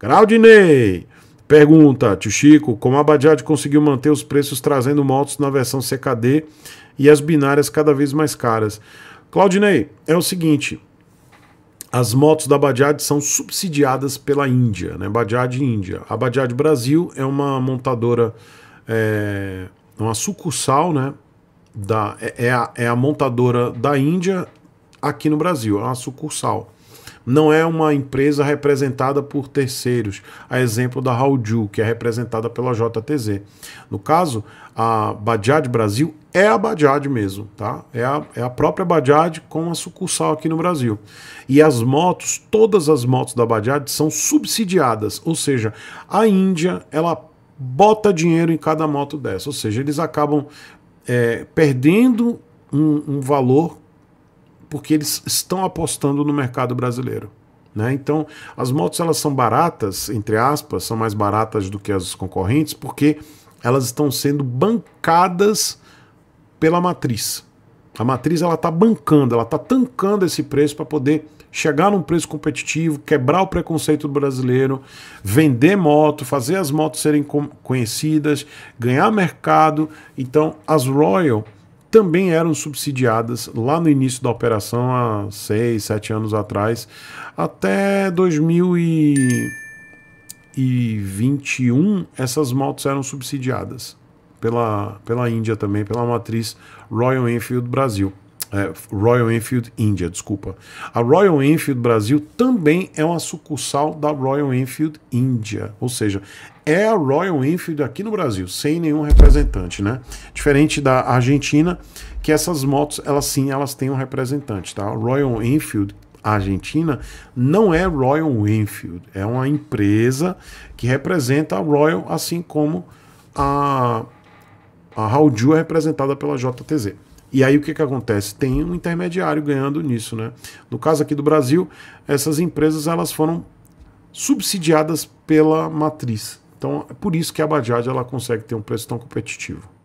Claudinei pergunta, tio Chico, como a Bajaj conseguiu manter os preços trazendo motos na versão CKD e as binárias cada vez mais caras? Claudinei, é o seguinte, as motos da Bajaj são subsidiadas pela Índia, né? Bajaj Índia. A Bajaj Brasil é uma montadora, é, uma sucursal, né? Da, é, é, a, é a montadora da Índia aqui no Brasil, é uma sucursal não é uma empresa representada por terceiros, a exemplo da Raulju, que é representada pela JTZ. No caso, a Bajaj Brasil é a Bajaj mesmo, tá? É a, é a própria Bajaj com uma sucursal aqui no Brasil. E as motos, todas as motos da Bajaj são subsidiadas, ou seja, a Índia, ela bota dinheiro em cada moto dessa, ou seja, eles acabam é, perdendo um, um valor porque eles estão apostando no mercado brasileiro. Né? Então, as motos elas são baratas, entre aspas, são mais baratas do que as concorrentes, porque elas estão sendo bancadas pela matriz. A matriz ela está bancando, ela está tancando esse preço para poder chegar num preço competitivo, quebrar o preconceito do brasileiro, vender moto, fazer as motos serem conhecidas, ganhar mercado. Então, as Royal também eram subsidiadas lá no início da operação, há seis, sete anos atrás, até 2021, essas motos eram subsidiadas pela, pela Índia também, pela matriz Royal Enfield Brasil. É, Royal Enfield Índia, desculpa. A Royal Enfield Brasil também é uma sucursal da Royal Enfield Índia, ou seja, é a Royal Enfield aqui no Brasil, sem nenhum representante, né? Diferente da Argentina, que essas motos, elas sim, elas têm um representante, tá? A Royal Enfield Argentina não é Royal Enfield, é uma empresa que representa a Royal, assim como a a Hauju é representada pela JTZ. E aí o que, que acontece? Tem um intermediário ganhando nisso, né? No caso aqui do Brasil, essas empresas elas foram subsidiadas pela matriz. Então, é por isso que a Bajaj ela consegue ter um preço tão competitivo.